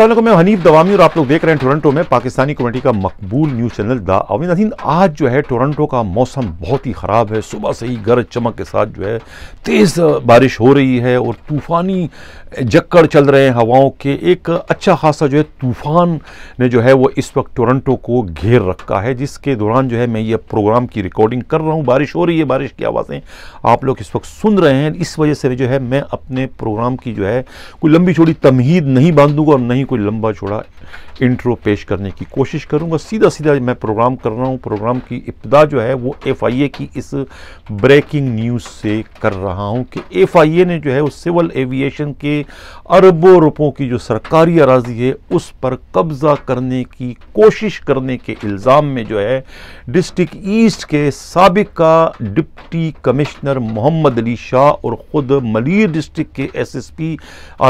असल मैं हनीफ दवामी और आप लोग देख रहे हैं टोरंटो में पाकिस्तानी कमेटी का मकबूल न्यूज़ चैनल द अविन अधीन आज जो है टोरंटो का मौसम बहुत ही ख़राब है सुबह से ही गरज चमक के साथ जो है तेज़ बारिश हो रही है और तूफ़ानी जक्कड़ चल रहे हैं हवाओं के एक अच्छा खासा जो है तूफ़ान ने जो है वो इस वक्त टोरंटो को घेर रखा है जिसके दौरान जो है मैं ये प्रोग्राम की रिकॉर्डिंग कर रहा हूँ बारिश हो रही है बारिश की आवाज़ें आप लोग इस वक्त सुन रहे हैं इस वजह से जो है मैं अपने प्रोग्राम की जो है कोई लंबी छोड़ी तमहीद नहीं बांधूँगा और नहीं कोई लंबा चौड़ा इंट्रो पेश करने की कोशिश करूंगा सीधा सीधा मैं प्रोग्राम कर रहा हूं प्रोग्राम की इब्तदा जो है वो एफ़ आई ए की इस ब्रेकिंग न्यूज़ से कर रहा हूं कि एफ़ आई ए ने जो है उस सिविल एविएशन के अरबों रुपयों की जो सरकारी अराजी है उस पर कब्ज़ा करने की कोशिश करने के इल्ज़ाम में जो है डिस्ट्रिक्ट ईस्ट के सबका डिप्टी कमिश्नर मोहम्मद अली शाह और ख़ुद मलिर डिस्ट्रिक्ट के S S P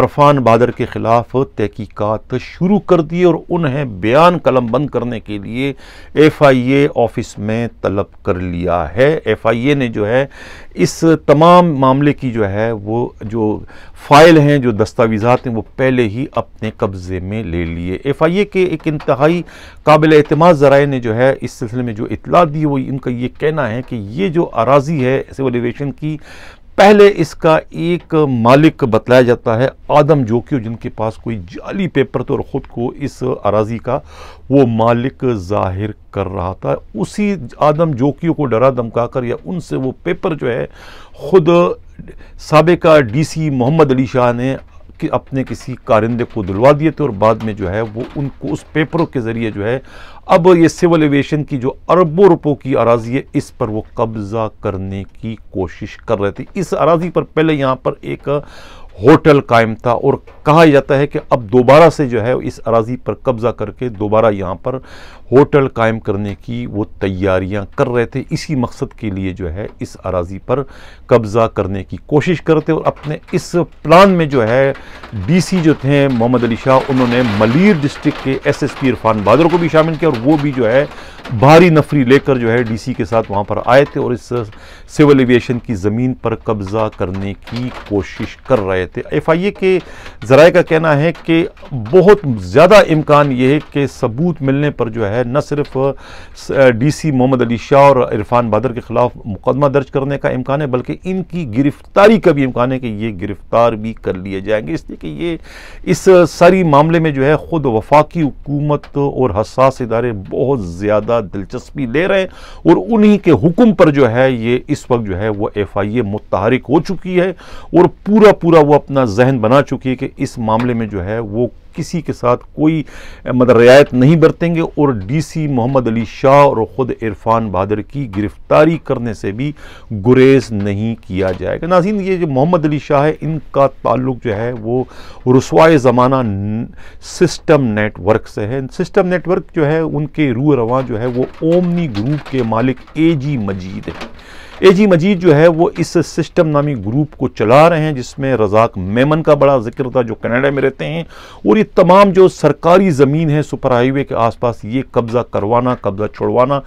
Arfan Badar के ख़िलाफ़ तहकीक़ बात शुरू कर दी और उन्हें बयान कलम बंद करने के लिए एफआईए ऑफिस में तलब कर लिया है एफआईए ने जो है इस तमाम मामले की जो है वो जो फाइल हैं जो दस्तावेज़ात हैं वो पहले ही अपने कब्ज़े में ले लिए एफ आई ए के एक इंतहाई काबिल अतमाद ज़राए ने जो है इस सिलसिले में जो इतला दी वो इनका ये कहना है कि ये जो अराजी है सिविल एविएशन की पहले इसका एक मालिक बतलाया जाता है आदम जोकि जिनके पास कोई जाली पेपर तो और ख़ुद को इस अराजी का वो मालिक जाहिर कर रहा था उसी आदम जोकियों को डरा धमकाकर या उनसे वो पेपर जो है ख़ुद सबका डीसी मोहम्मद अली शाह ने कि अपने किसी कारिंदे को दिलवा दिए थे और बाद में जो है वो उनको उस पेपरों के ज़रिए जो है अब ये सिविल एवियशन की जो अरबों रुपयों की अराजी है इस पर वो कब्ज़ा करने की कोशिश कर रहे थे इस अराजी पर पहले यहाँ पर एक होटल कायम था और कहा जाता है कि अब दोबारा से जो है इस अराजी पर कब्ज़ा करके दोबारा यहाँ पर होटल कायम करने की वो तैयारियाँ कर रहे थे इसी मकसद के लिए जो है इस अराजी पर कब्ज़ा करने की कोशिश करते और अपने इस प्लान में जो है डीसी जो थे मोहम्मद अली शाह उन्होंने मलिर डिस्ट्रिक्ट के S S P Irfan Bahadur को भी शामिल किया और वो भी जो है भारी नफरी लेकर जो है सी के साथ वहाँ पर आए थे और इस सिविल एविएशन की ज़मीन पर कब्ज़ा करने की कोशिश कर रहे थे एफ आई ए के ज़राए का कहना है कि बहुत ज़्यादा इम्कान ये है कि सबूत मिलने पर जो है न सिर्फ डी सी मोहम्मद अली शाह और इरफान बहादुर के ख़िलाफ़ मुकदमा दर्ज करने का इम्कान है बल्कि इनकी गिरफ्तारी का भी इम्कान है कि ये गिरफ़्तार भी कर लिए जाएंगे इसलिए कि ये इस सारी मामले में जो है ख़ुद वफाकी हुकूमत और हसास इदारे बहुत ज़्यादा दिलचस्पी ले रहे हैं और उन्हीं के हुक्म पर जो है ये इस वक्त जो है वो एफ आई ए मुतहरक हो चुकी है और पूरा पूरा वो अपना जहन बना चुकी है कि इस मामले में जो है वो किसी के साथ कोई मतलब रियायत नहीं बरतेंगे और डीसी मोहम्मद अली शाह और ख़ुद इरफान बहादुर की गिरफ्तारी करने से भी गुरेज नहीं किया जाएगा नाजीन ये जो मोहम्मद अली शाह है इनका ताल्लुक जो है वो रसवाए ज़माना सिस्टम नेटवर्क से है सिस्टम नेटवर्क जो है उनके रू रवा जो है वो ओमनी ग्रुप के मालिक ए जी मजीद है एजी मजीद जो है वो इस सिस्टम नामी ग्रुप को चला रहे हैं जिसमें रजाक मेमन का बड़ा जिक्र था जो कनाडा में रहते हैं और ये तमाम जो सरकारी ज़मीन है सुपर हाईवे के आसपास ये कब्ज़ा करवाना कब्ज़ा छोड़वाना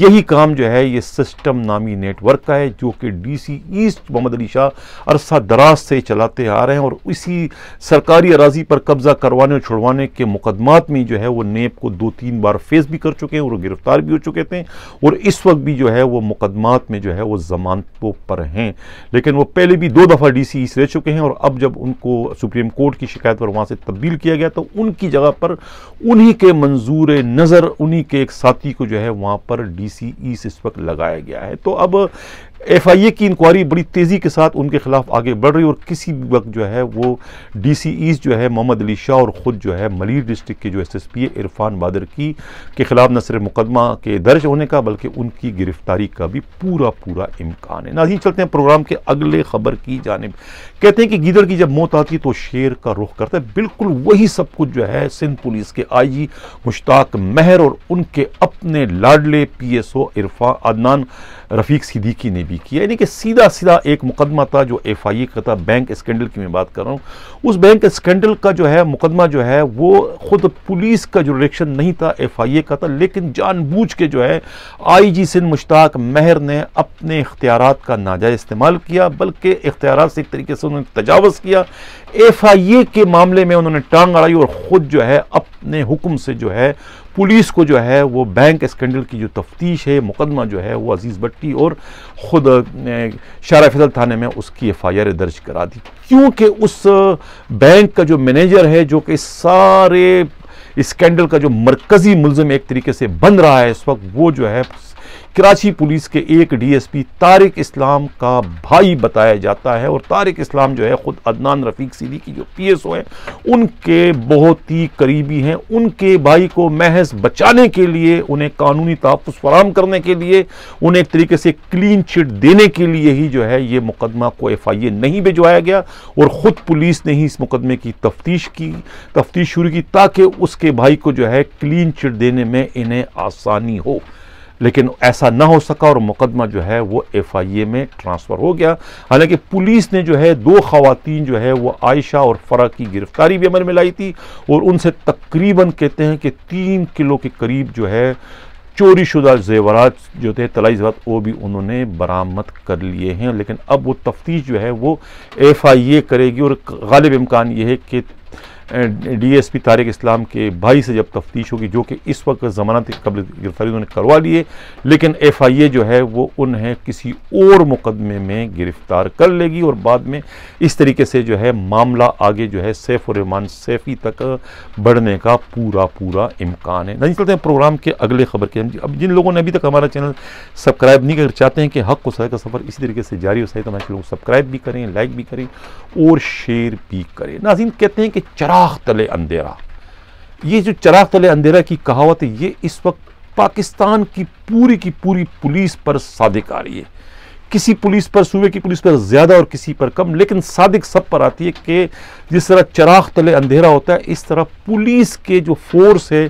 यही काम जो है ये सिस्टम नामी नेटवर्क का है जो कि D C east Mohammad Ali Shah अरसा दराज से चलाते आ रहे हैं और इसी सरकारी अराजी पर कब्ज़ा करवाने और छुड़वाने के मुकदमात में जो है वो नेप को दो तीन बार फेस भी कर चुके हैं और गिरफ्तार भी हो चुके थे और इस वक्त भी जो है वो मुकदमात में जो है वो वो जमानतों तो पर हैं लेकिन वो पहले भी दो दफ़ा डी सी रह चुके हैं और अब जब उनको सुप्रीम कोर्ट की शिकायत पर वहाँ से तब्दील किया गया तो उनकी जगह पर उन्हीं के मंजूर नज़र उन्हीं के एक साथी को जो है वहाँ पर डी सी इस वक्त लगाया गया है तो अब एफ आई ए की इंक्वायरी बड़ी तेज़ी के साथ उनके खिलाफ आगे बढ़ रही और किसी भी वक्त जो है वो डी सी ईस्ट जो है मोहम्मद अली शाह और ख़ुद जो है मलिर डिस्ट्रिक्ट के जो एस एस पी है इरफान बादर की के ख़िलाफ़ न सिर्फ मुकदमा के दर्ज होने का बल्कि उनकी गिरफ्तारी का भी पूरा पूरा इम्कान है नाजी चलते हैं प्रोग्राम के अगले खबर की जानब कहते हैं कि गीदड़ की जब मौत आती तो शेर का रुख करता है बिल्कुल वही सब कुछ जो है सिंध पुलिस के आईजी मुश्ताक महर और उनके अपने लाडले पीएसओ इरफा अदनान रफीक सिद्दीकी ने भी किया यानी कि सीधा सीधा एक मुकदमा था जो एफ आई ए का था बैंक स्कैंडल की मैं बात कर रहा हूँ उस बैंक स्कैंडल का जो है मुकदमा जो है वो खुद पुलिस का जो रिलेक्शन नहीं था एफ आई ए का था लेकिन जानबूझ के जो है आई जी सिंध मुश्ताक महर ने अपने इख्तियार का नाजायज इस्तेमाल किया बल्कि इख्तियार से एक तरीके से से उन्होंने तजावज़ किया एफ आई ए के मामले में उन्होंने टांग अड़ाई और ख़ुद जो है अपने हुक्म से जो है पुलिस को जो है वो बैंक स्कैंडल की जो तफ्तीश है मुकदमा जो है वो अजीज़ भट्टी और ख़ुद शारा फजल थाने में उसकी एफ़ आई आर दर्ज करा दी क्योंकि उस बैंक का जो मैनेजर है जो कि सारे स्कैंडल का जो मरकज़ी मुलम एक तरीके से बन रहा है इस वक्त वो जो है कराची पुलिस के एक डीएसपी तारिक इस्लाम का भाई बताया जाता है और तारिक इस्लाम जो है ख़ुद अदनान रफ़ीक सीदी की जो पीएसओ हैं उनके बहुत ही करीबी हैं उनके भाई को महज बचाने के लिए उन्हें कानूनी तहफ़ फराम करने के लिए उन्हें एक तरीके से क्लीन चिट देने के लिए ही जो है ये मुकदमा को एफ आई ए नहीं भिजवाया गया और ख़ुद पुलिस ने ही इस मुकदमे की तफ्तीश की तफ्तीश शुरू की ताकि उसके भाई को जो है क्लीन चिट देने में इन्हें आसानी हो लेकिन ऐसा ना हो सका और मुकदमा जो है वो एफ आई ए में ट्रांसफ़र हो गया हालांकि पुलिस ने जो है दो खातन जो है वो आयशा और फ़रा की गिरफ्तारी भी अमल में लाई थी और उनसे तकरीबन कहते हैं कि तीन किलो के करीब जो है चोरी शुदा जेवरात जो थे तलाई जेवरात वो भी उन्होंने बरामद कर लिए हैं लेकिन अब वो तफ्तीश जो है वो एफ आई ए करेगी और गालिब इम्कान ये है कि डीएसपी तारिक इस्लाम के भाई से जब तफ्तीश होगी जो कि इस वक्त जमानत कबल गिरफ्तारी उन्होंने करवा लिए लेकिन एफआईए जो है वो उन्हें किसी और मुकदमे में गिरफ्तार कर लेगी और बाद में इस तरीके से जो है मामला आगे जो है सैफ और सैफी तक बढ़ने का पूरा पूरा इम्कान है नहीं चलते हैं प्रोग्राम के अगले खबर के अब जिन लोगों ने अभी तक हमारा चैनल सब्सक्राइब नहीं कर चाहते हैं कि हक सहाय का सफ़र इसी तरीके से जारी हो सके तो हमारे लोग सब्सक्राइब भी करें लाइक भी करें और शेयर भी करें नाजिन कहते हैं कि चरा चराग तले अंधेरा ये जो चराग तले अंधेरा की कहावत है ये इस वक्त पाकिस्तान की पूरी की पूरी पुलिस पर सादिक आ रही है किसी पुलिस पर सूबे की पुलिस पर ज़्यादा और किसी पर कम लेकिन सादिक सब पर आती है कि जिस तरह चराग तले अंधेरा होता है इस तरह पुलिस के जो फोर्स है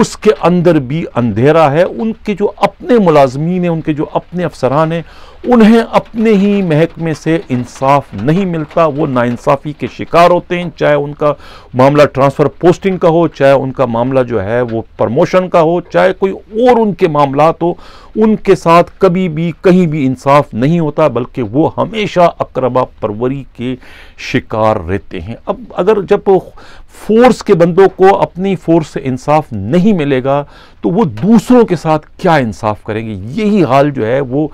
उसके अंदर भी अंधेरा है उनके जो अपने मुलाजमीन हैं उनके जो अपने अफसरान हैं उन्हें अपने ही महकमे से इंसाफ नहीं मिलता वो नाइंसाफ़ी के शिकार होते हैं चाहे उनका मामला ट्रांसफ़र पोस्टिंग का हो चाहे उनका मामला जो है वो प्रमोशन का हो चाहे कोई और उनके मामला हो उनके साथ कभी भी कहीं भी इंसाफ नहीं होता बल्कि वो हमेशा अकरबा परवरी के शिकार रहते हैं अब अगर जब फोर्स के बंदों को अपनी फोर्स से इंसाफ नहीं मिलेगा तो वो दूसरों के साथ क्या इंसाफ करेंगे यही हाल जो है वो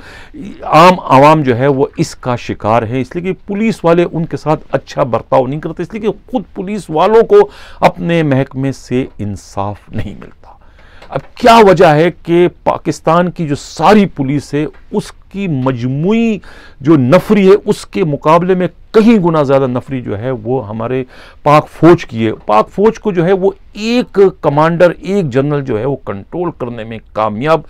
आम आवाम जो है वो इसका शिकार है इसलिए कि पुलिस वाले उनके साथ अच्छा बर्ताव नहीं करते इसलिए कि खुद पुलिस वालों को अपने महकमे से इंसाफ नहीं मिलता अब क्या वजह है कि पाकिस्तान की जो सारी पुलिस है उस की मजमू जो नफरी है उसके मुकाबले में कहीं गुना ज़्यादा नफरी जो है वो हमारे पाक फ़ौज की है पाक फ़ौज को जो है वो एक कमांडर एक जनरल जो है वो कंट्रोल करने में कामयाब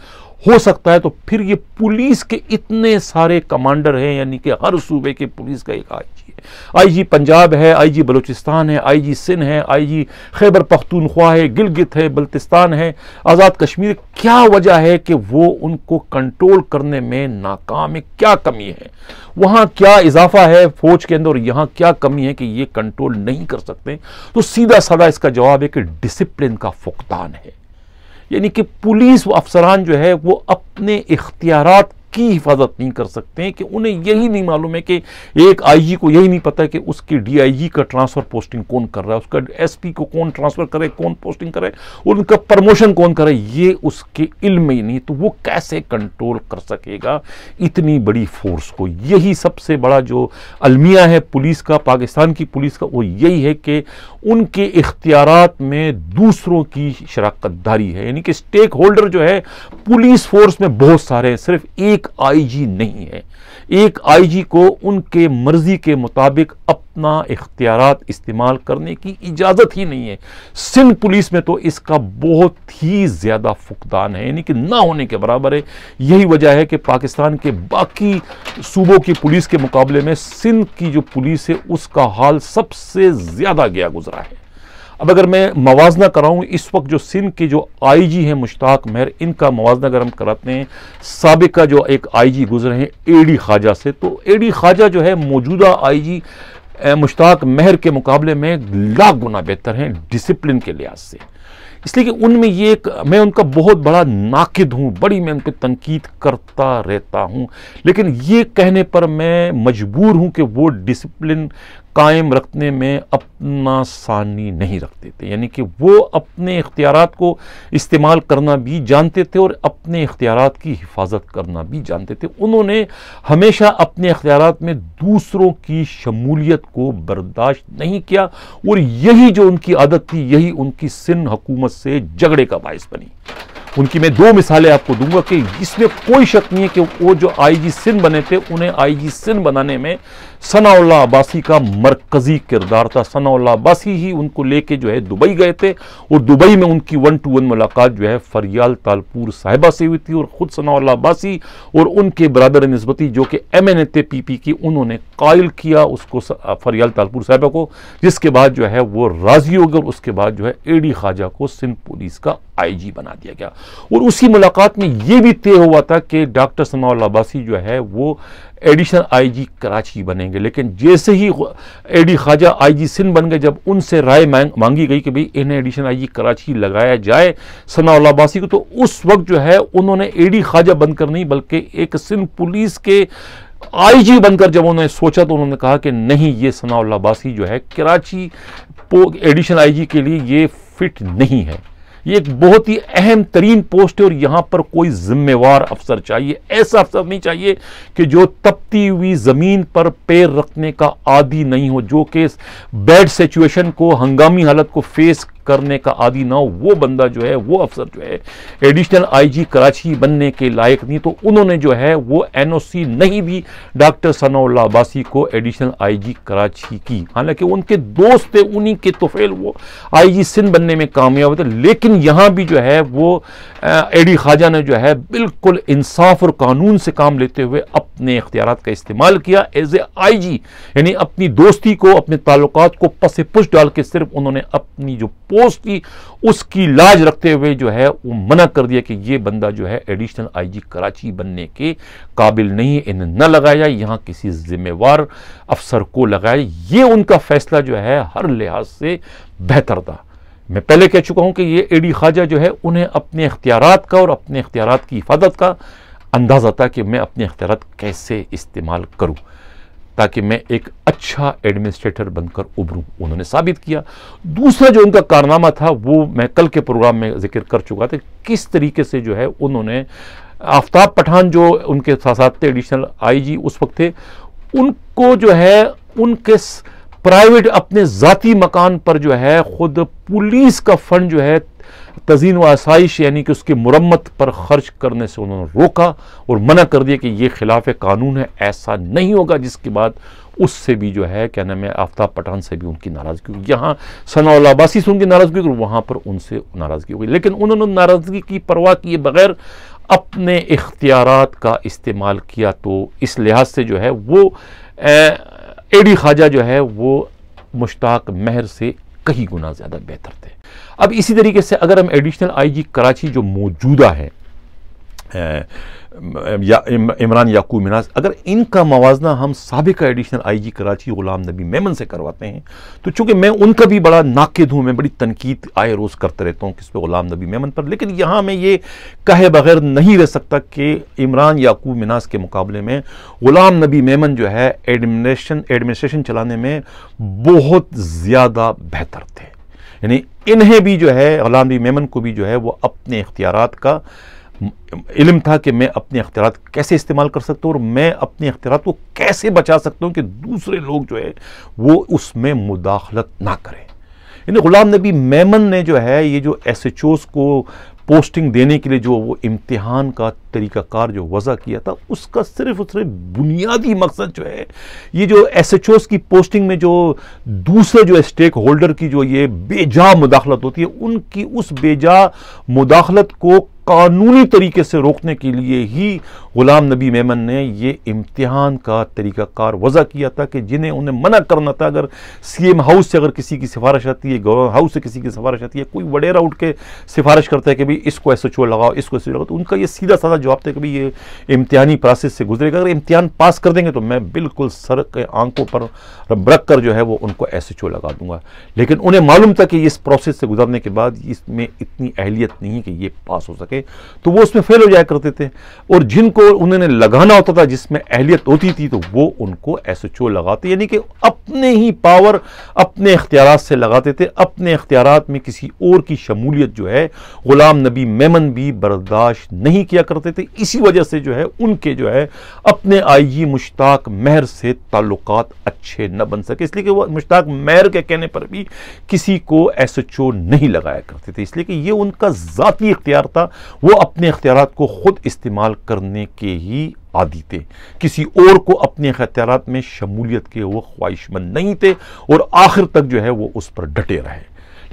हो सकता है तो फिर ये पुलिस के इतने सारे कमांडर हैं यानी कि हर सूबे के पुलिस का एक आईजी है आईजी पंजाब है आईजी बलूचिस्तान है आईजी सिंध है आईजी खैबर पख्तूनख्वा है गिलगित है बल्तिस्तान है आज़ाद कश्मीर क्या वजह है कि वो उनको कंट्रोल करने में नाकाम है क्या कमी है वहाँ क्या इजाफा है फौज के अंदर और यहाँ क्या कमी है कि ये कंट्रोल नहीं कर सकते तो सीधा साधा इसका जवाब है कि डिसिप्लिन का फुकदान है यानी कि पुलिस अफसरान जो है वो अपने इख्तियार की हिफाजत नहीं कर सकते हैं कि उन्हें यही नहीं मालूम है कि एक आईजी e को यही नहीं पता कि उसके डीआईजी e का ट्रांसफ़र पोस्टिंग कौन कर रहा है उसका एसपी को कौन ट्रांसफ़र करे कौन पोस्टिंग करे उनका प्रमोशन कौन करे ये उसके इल्म में ही नहीं तो वो कैसे कंट्रोल कर सकेगा इतनी बड़ी फोर्स को यही सबसे बड़ा जो अलमिया है पुलिस का पाकिस्तान की पुलिस का वो यही है कि उनके इख्तियार में दूसरों की शराकतदारी है यानी कि स्टेक होल्डर जो है पुलिस फोर्स में बहुत सारे हैं सिर्फ एक एक आईजी नहीं है एक आईजी को उनके मर्जी के मुताबिक अपना इख्तियार इस्तेमाल करने की इजाज़त ही नहीं है सिंध पुलिस में तो इसका बहुत ही ज़्यादा फुकदान है यानी कि ना होने के बराबर है यही वजह है कि पाकिस्तान के बाकी सूबों की पुलिस के मुकाबले में सिंध की जो पुलिस है उसका हाल सबसे ज़्यादा गया गुजरा है अब अगर मैं मवाजना कराऊँ इस वक्त जो सिंध के जो आई जी हैं मुश्ताक महर इनका मुजना अगर हम कराते हैं सबका जो एक आई जी गुजरे हैं ए डी ख्वाजा से तो ए डी ख्वाजा जो है मौजूदा आई जी मुश्ताक महर के मुकाबले में लाख गुना बेहतर हैं डिसिप्लिन के लिहाज से इसलिए कि उनमें ये एक मैं उनका बहुत बड़ा नाकद हूँ बड़ी मैं उन पर तनकीद करता रहता हूँ लेकिन ये कहने पर मैं मजबूर हूँ कि वो डिसिप्लिन कायम रखने में अपना सानी नहीं रखते थे यानी कि वो अपने इख्तियार को इस्तेमाल करना भी जानते थे और अपने इख्तियार की हिफाजत करना भी जानते थे उन्होंने हमेशा अपने इख्तियार में दूसरों की शमूलियत को बर्दाश्त नहीं किया और यही जो उनकी आदत थी यही उनकी सिंध हकूमत से झगड़े का बायस बनी उनकी मैं दो मिसालें आपको दूंगा कि इसमें कोई शक नहीं है कि वो जो आईजी सिंध बने थे उन्हें आईजी सिंध बनाने में सनाउल्ला अब्बासी का मरकज़ी किरदार था सनाउल्ला अब्बासी ही उनको लेके जो है दुबई गए थे और दुबई में उनकी वन टू वन मुलाकात जो है फरियाल तालपुर साहिबा से हुई थी और ख़ुद सनाउल्ला अब्बासी और उनके बरदर नस्बती जो कि एम एन ए थे पी पी की उन्होंने कायल किया उसको फरियाल तालपुर साहिबा को जिसके बाद जो है वो राज़ी हो गए और उसके बाद जो है ए डी खाजा को सिंध पुलिस का आई जी बना दिया गया और उसी मुलाकात में ये भी तय हुआ था कि डॉक्टर समाउल अब्बासी जो है वो एडिशनल आईजी कराची बनेंगे लेकिन जैसे ही एडी ख्वाजा आईजी सिंध बन गए जब उनसे राय मांगी गई कि भाई इन्हें एडिशनल आईजी कराची लगाया जाए सनाउल अब्बासी को तो उस वक्त जो है उन्होंने एडी ख्वाजा बनकर नहीं बल्कि एक सिंध पुलिस के आईजी बनकर जब उन्होंने सोचा तो उन्होंने कहा कि नहीं ये सनाउल अब्बासी जो है कराची एडिशनल आई के लिए ये फिट नहीं है ये एक बहुत ही अहम तरीन पोस्ट है और यहाँ पर कोई जिम्मेवार अफसर चाहिए ऐसा अफसर नहीं चाहिए कि जो तपती हुई ज़मीन पर पैर रखने का आदि नहीं हो जो कि बैड सिचुएशन को हंगामी हालत को फेस करने का आदि ना हो वो बंदा जो है वो अफसर जो है एडिशनल आईजी कराची बनने के लायक नहीं तो उन्होंने जो है वो एनओसी नहीं दी डॉक्टर सनाउल्ला अब्बासी को एडिशनल आईजी कराची की हालांकि उनके दोस्त थे उन्हीं के तोफेल वो आईजी सिंध बनने में कामयाब थे लेकिन यहाँ भी जो है वो एडी खाजा ने जो है बिल्कुल इंसाफ और कानून से काम लेते हुए अपने इख्तियार का इस्तेमाल किया एज ए आई जी यानी अपनी दोस्ती को अपने ताल्लुक को पसे पुश डाल के सिर्फ उन्होंने अपनी जो पोस्ट थी उसकी लाज रखते हुए जो है वो मना कर दिया कि ये बंदा जो है एडिशनल आईजी कराची बनने के काबिल नहीं है इन्हें न लगाया जाए यहाँ किसी जिम्मेवार अफसर को लगाया ये उनका फैसला जो है हर लिहाज से बेहतर था मैं पहले कह चुका हूँ कि ये एडी ख्वाजा जो है उन्हें अपने अख्तियार का और अपने अख्तियार की हिफाजत का अंदाज़ा था कि मैं अपने अख्तियार कैसे इस्तेमाल करूँ ताकि मैं एक अच्छा एडमिनिस्ट्रेटर बनकर उभरूँ उन्होंने साबित किया दूसरा जो उनका कारनामा था वो मैं कल के प्रोग्राम में जिक्र कर चुका था किस तरीके से जो है उन्होंने आफ्ताब पठान जो उनके साथ साथ थे एडिशनल आईजी उस वक्त थे उनको जो है उनके प्राइवेट अपने ज़ाती मकान पर जो है ख़ुद पुलिस का फंड जो है तजीन व आसाइश यानी कि उसकी मुरम्मत पर खर्च करने से उन्होंने रोका और मना कर दिया कि ये खिलाफ कानून है ऐसा नहीं होगा जिसके बाद उससे भी जो है क्या नाम है आफ्ताब पठान से भी उनकी नाराज़गी हुई यहाँ सनाउल अब्बासी से उनकी नाराज़गी और वहाँ पर उनसे नाराज़गी हो गई लेकिन उन्होंने नाराज़गी की परवाह किए बगैर अपने इख्तियार का इस्तेमाल किया तो इस लिहाज से जो है वो एडी ख्वाजा जो है वो मुश्ताक महर से कहीं गुना ज़्यादा बेहतर थे अब इसी तरीके से अगर हम एडिशनल आईजी कराची जो मौजूदा है या इमरान याकूब मिनाज अगर इनका मवाजना हम सबका एडिशनल आई जी कराची ग़ुलाम नबी मेमन से करवाते हैं तो चूँकि मैं उनका भी बड़ा नाकद हूँ मैं बड़ी तनकीद आए रोज़ करता रहता हूँ किस पर ग़ुलाम नबी मेमन पर लेकिन यहाँ मैं ये कहे बगैर नहीं रह सकता कि इमरान याकूब मिनाज के मुकाबले में ग़ुलाम नबी मेमन जो है एडमिनिस्ट्रेशन एडमिनिस्ट्रेशन चलाने में बहुत ज़्यादा बेहतर थे यानी इन्हें भी जो है गुलाम नबी मेमन को भी जो है वो अपने इख्तियार का इलम था कि मैं अपने अख्तियार कैसे इस्तेमाल कर सकता हूँ और मैं अपने अख्तियार को कैसे बचा सकता हूँ कि दूसरे लोग जो है वो उसमें मुदाखलत ना करें यानी गुलाम नबी मेमन ने जो है ये जो एस एच ओस को पोस्टिंग देने के लिए जो वो इम्तिहान का तरीक़ाकार जो वज़ा किया था उसका सिर्फ और सिर्फ बुनियादी मकसद जो है ये जो एस एच ओस की पोस्टिंग में जो दूसरे जो स्टेक होल्डर की जो ये बेजा मुदाखलत होती है उनकी उस बेजा मुदाखलत को कानूनी तरीके से रोकने के लिए ही गुलाम नबी मेमन ने यह इम्तिहान का तरीक़ाकार वजह किया था कि जिन्हें उन्हें मना करना था अगर सी एम हाउस से अगर किसी की सिफारिश आती है गवर्नर हाउस से किसी की सिफारिश आती है कोई वडेरा उठ के सिफारिश करता है कि भाई इसको एस एच ओ लगाओ इसको एस लगाओ तो उनका ये सीधा साधा जवाब था कि भाई ये इम्तिहानी प्रोसेस से गुजरेगा अगर इम्तिहान पास कर देंगे तो मैं बिल्कुल सर के आंखों पर रख कर जो है वो उनको एस एच ओ लगा दूंगा लेकिन उन्हें मालूम था कि इस प्रोसेस से गुजरने के बाद इसमें इतनी अहलियत नहीं कि ये पास हो सके सके तो वो उसमें फेल हो जाया करते थे और जिनको उन्होंने लगाना होता था जिसमें अहलियत होती थी तो वो उनको एस एच ओ लगाते यानी कि अपने ही पावर अपने अख्तियार से लगाते थे अपने अख्तियार में किसी और की शमूलियत जो है ग़ुलाम नबी मेमन भी बर्दाश्त नहीं किया करते थे इसी वजह से जो है उनके जो है अपने आई जी मुश्ताक महर से ताल्लुक अच्छे न बन सके इसलिए कि वह मुश्ताक महर के कहने पर भी किसी को एस एच ओ नहीं लगाया करते थे इसलिए कि ये उनका ज़ाती इख्तियार था वो अपने अख्तियार को ख़ुद इस्तेमाल करने के ही आदि थे किसी और को अपने अख्तियार में शमूलियत के वो ख्वाहिशमंद नहीं थे और आखिर तक जो है वो उस पर डटे रहे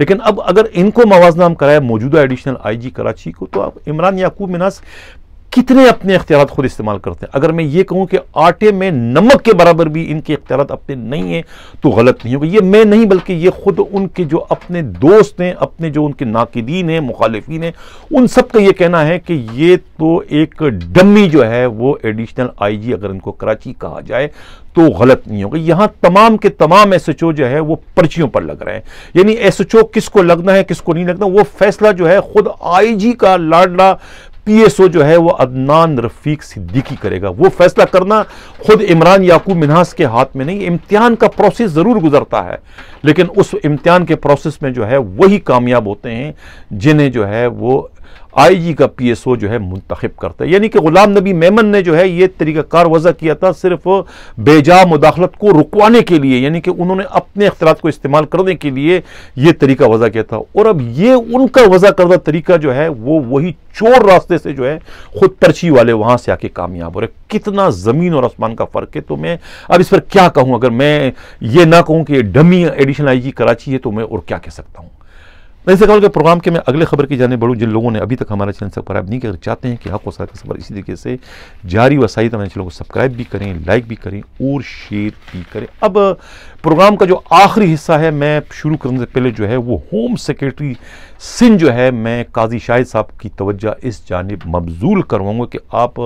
लेकिन अब अगर इनको मवाजना कराए मौजूदा एडिशनल आईजी कराची को तो अब इमरान याकूब मिनास कितने अपने अख्तियार खुद इस्तेमाल करते हैं अगर मैं ये कहूँ कि आटे में नमक के बराबर भी इनके अख्तियार अपने नहीं हैं तो गलत नहीं होगा ये मैं नहीं बल्कि ये खुद उनके जो अपने दोस्त हैं अपने जो उनके नाकदीन हैं मुखालफी हैं उन सब का ये कहना है कि ये तो एक डमी जो है वो एडिशनल आई जी अगर इनको कराची कहा जाए तो गलत नहीं होगा यहाँ तमाम के तमाम एस एच ओ जो है वो पर्चियों पर लग रहे हैं यानी एस एच ओ किसको लगना है किसको नहीं लगना वो फैसला जो है खुद आई जी का लाडला पीएसओ जो है वो अदनान रफीक सिद्दीकी करेगा वो फैसला करना खुद इमरान याकूब मिनहास के हाथ में नहीं इम्तिहान का प्रोसेस ज़रूर गुजरता है लेकिन उस इम्तिहान के प्रोसेस में जो है वही कामयाब होते हैं जिन्हें जो है वो आईजी का पीएसओ जो है मुंतखब करता है यानी कि गुलाम नबी मेमन ने जो है ये तरीका कार वजह किया था सिर्फ बेजा मुदाखलत को रुकवाने के लिए यानी कि उन्होंने अपने अख्तरात को इस्तेमाल करने के लिए ये तरीका वजह किया था और अब ये उनका वजह करदा तरीका जो है वो वही चोर रास्ते से जो है खुद तरची वाले वहां से आके कामयाब हो रहे कितना ज़मीन और आसमान का फ़र्क है तो मैं अब इस पर क्या कहूँ अगर मैं ये ना कहूँ कि dummy additional I G Karachi है तो मैं और क्या कह सकता हूँ ऐसे कहा प्रोग्राम के मैं अगले खबर की जाने बढ़ूँ जिन लोगों ने अभी तक हमारा चैनल सब्सक्राइब नहीं किया चाहते हैं कि हक हाँ का सबर इसी तरीके से जारी वसाई हमारे चैनल को सब्सक्राइब भी करें लाइक भी करें और शेयर भी करें अब प्रोग्राम का जो आखिरी हिस्सा है मैं शुरू करने से पहले जो है वो होम सेक्रेटरी सिंह जो है मैं काजी शाहिद साहब की तवज्जा इस जानब मबजूल करवाऊँगा कि आप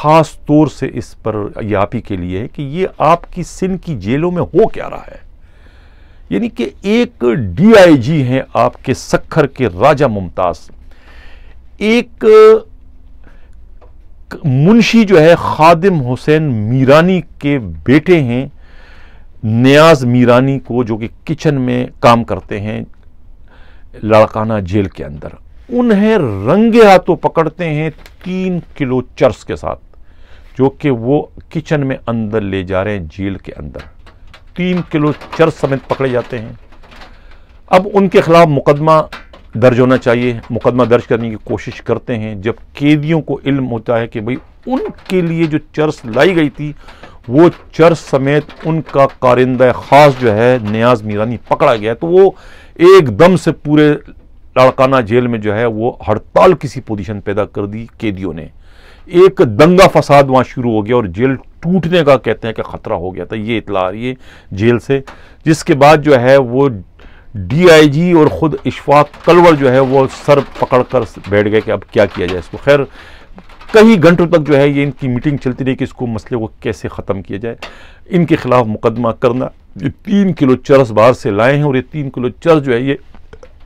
ख़ास तौर से इस पर यह आप ही के लिए है कि ये आपकी सिंध की जेलों में हो क्या रहा है यानी कि एक डीआईजी हैं आपके सखर के राजा मुमताज एक मुंशी जो है खादिम हुसैन मीरानी के बेटे हैं न्याज मीरानी को जो कि किचन में काम करते हैं लड़काना जेल के अंदर उन्हें रंगे हाथों पकड़ते हैं तीन किलो चर्स के साथ जो कि वो किचन में अंदर ले जा रहे हैं जेल के अंदर तीन किलो चर्च समेत पकड़े जाते हैं अब उनके खिलाफ मुकदमा दर्ज होना चाहिए मुकदमा दर्ज करने की कोशिश करते हैं जब कैदियों को इल्म होता है कि भाई उनके लिए जो चर्स लाई गई थी वो चर्स समेत उनका कारिंदा ख़ास जो है न्याज मीरानी पकड़ा गया तो वो एकदम से पूरे लड़काना जेल में जो है वो हड़ताल किसी पोजीशन पैदा कर दी कैदियों ने एक दंगा फसाद वहाँ शुरू हो गया और जेल टूटने का कहते हैं कि ख़तरा हो गया था ये इतला आ रही है जेल से जिसके बाद जो है वो डीआईजी और ख़ुद इशफाक कलवर जो है वो सर पकड़ कर बैठ गए कि अब क्या किया जाए इसको खैर कई घंटों तक जो है ये इनकी मीटिंग चलती रही कि इसको मसले को कैसे ख़त्म किया जाए इनके ख़िलाफ़ मुकदमा करना ये तीन किलो चरस बाहर से लाए हैं और ये तीन किलो चरस जो है ये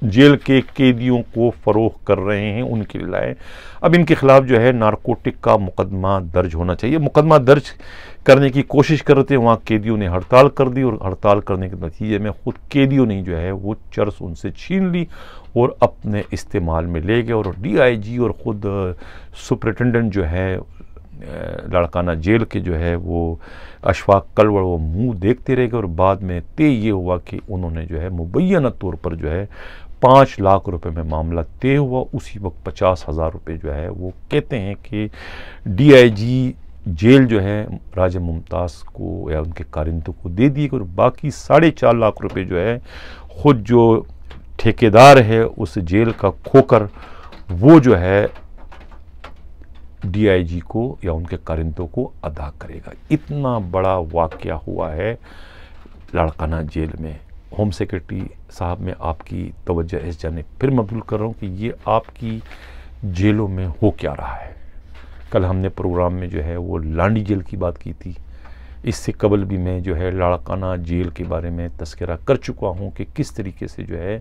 जेल के कैदियों को फरोख कर रहे हैं उनके लिए लाए अब इनके ख़िलाफ़ जो है नारकोटिक का मुकदमा दर्ज होना चाहिए मुकदमा दर्ज करने की कोशिश कर रहे थे वहाँ कैदियों ने हड़ताल कर दी और हड़ताल करने के नतीजे में ख़ुद कैदियों ने जो है वो चर्स उनसे छीन ली और अपने इस्तेमाल में ले गए और जी और ख़ुद सुप्रिटेंडेंट जो है लड़काना जेल के जो है वो अशफाक कलवर वो मुंह देखते रह गए और बाद में तय ये हुआ कि उन्होंने जो है मुबैना तौर पर जो है पाँच लाख रुपए में मामला तय हुआ उसी वक्त पचास हज़ार रुपये जो है वो कहते हैं कि डीआईजी जेल जो है राजा मुमताज़ को या उनके कारिंदों को दे दिए और बाकी साढ़े चार लाख रुपए जो है ख़ुद जो ठेकेदार है उस जेल का खोकर वो जो है डीआईजी को या उनके कारिंदों को अदा करेगा इतना बड़ा वाक़ हुआ है लड़काना जेल में होम सेक्रेटरी साहब में आपकी तवज्जो इस जाने फिर मबूल कर रहा हूँ कि ये आपकी जेलों में हो क्या रहा है कल हमने प्रोग्राम में जो है वो लांडी जेल की बात की थी इससे कबल भी मैं जो है लाड़काना जेल के बारे में तस्करा कर चुका हूँ कि किस तरीके से जो है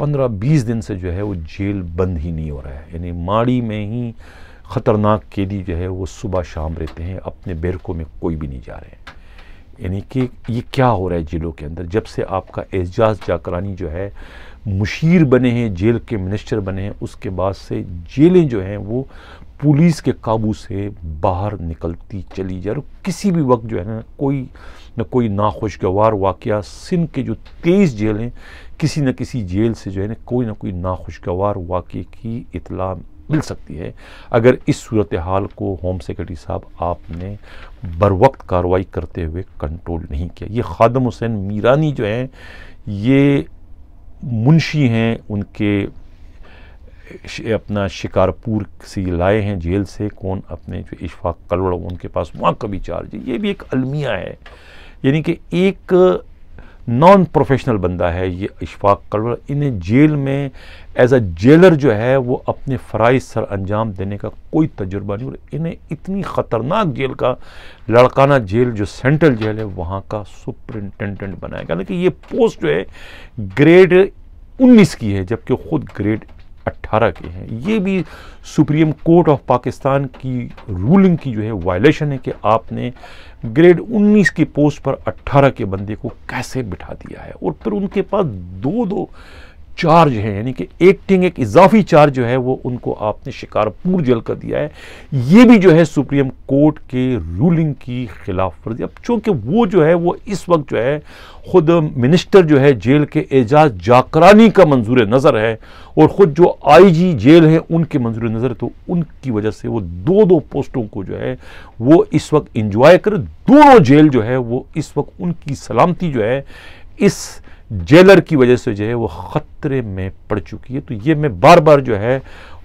पंद्रह बीस दिन से जो है वो जेल बंद ही नहीं हो रहा है यानी माड़ी में ही ख़तरनाक कैदी जो है वो सुबह शाम रहते हैं अपने बेरकों में कोई भी नहीं जा रहे हैं यानी कि ये क्या हो रहा है जेलों के अंदर जब से आपका एजाज जाकरानी जो है मुशीर बने हैं जेल के मिनिस्टर बने हैं उसके बाद से जेलें जो हैं वो पुलिस के काबू से बाहर निकलती चली जा रही किसी भी वक्त जो है ना कोई न कोई नाखुशगवार वाक़ सिंध के जो जेल जेलें किसी न किसी जेल से जो है ना कोई ना कोई नाखुशगवार वाक़े की इतला मिल सकती है अगर इस सूरत हाल को होम सेक्रेटरी साहब आपने बर वक्त कार्रवाई करते हुए कंट्रोल नहीं किया ये खादम हुसैन मीरानी जो हैं ये मुंशी हैं उनके अपना शिकारपुर से लाए हैं जेल से कौन अपने जो इशफाक कलवड़ उनके पास वहाँ का भी चार्ज है ये भी एक अलमिया है यानी कि एक नॉन प्रोफेशनल बंदा है ये इशफाक कलवड़ इन्हें जेल में एज अ जेलर जो है वो अपने फ़राइज सर अंजाम देने का कोई तजुर्बा नहीं और इन्हें इतनी ख़तरनाक जेल का लड़काना जेल जो सेंट्रल जेल है वहाँ का सुपरिनटेंडेंट बनाया गया लेकिन ये पोस्ट जो है ग्रेड उन्नीस की है जबकि ख़ुद ग्रेड अट्ठारह के हैं ये भी सुप्रीम कोर्ट ऑफ पाकिस्तान की रूलिंग की जो है वायलेशन है कि आपने ग्रेड 19 की पोस्ट पर 18 के बंदे को कैसे बिठा दिया है और फिर उनके पास दो दो चार्ज है यानी कि एक्टिंग एक इजाफी चार्ज जो है वो उनको आपने शिकारपुर जेल कर दिया है ये भी जो है सुप्रीम कोर्ट के रूलिंग की खिलाफ वर्जी अब चूंकि वो जो है वो इस वक्त जो है ख़ुद मिनिस्टर जो है जेल के एजाज जाकरानी का मंजूर नज़र है और ख़ुद जो आईजी जेल है उनके मंजूर नज़र तो उनकी वजह से वो दो दो पोस्टों को जो है वो इस वक्त इंजॉय कर दोनों जेल जो है वो इस वक्त उनकी सलामती जो है इस जेलर की वजह से जो है वो ख़तरे में पड़ चुकी है तो ये मैं बार बार जो है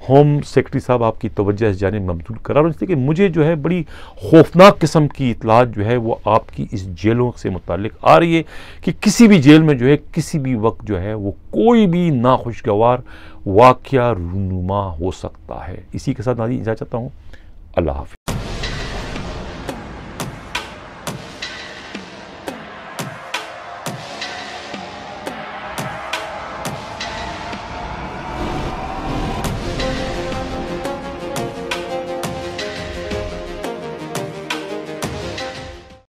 होम सेक्रेटरी साहब आपकी तोज्जह इस जाने मबजूल करा रहा हूँ कि मुझे जो है बड़ी खौफनाक किस्म की इतलात जो है वो आपकी इस जेलों से मुतल आ रही है कि किसी भी जेल में जो है किसी भी वक्त जो है वो कोई भी नाखुशगवार वाक़ रूनुमा हो सकता है इसी के साथ नाजी जा चाहता हूँ अल्लाह हाफि